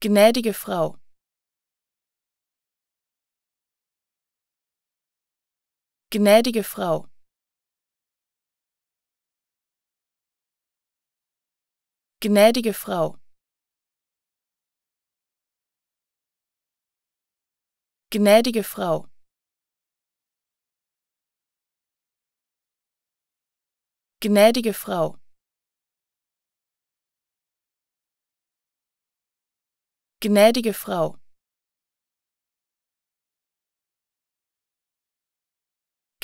Gnädige Frau. Gnädige Frau. Gnädige Frau. Gnädige Frau. Gnädige Frau. gnädige Frau.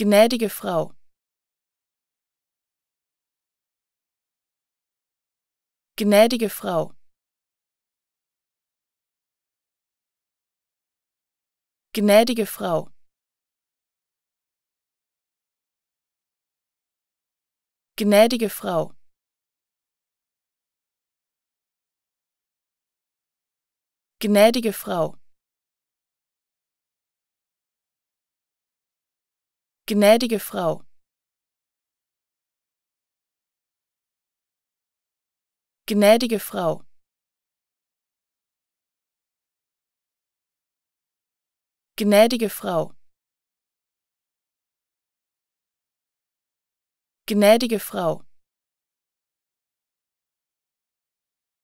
Gnädige Frau. Gnädige Frau. Gnädige Frau. Gnädige Frau. gnädige Frau. Gnädige Frau. Gnädige Frau. Gnädige Frau. Gnädige Frau.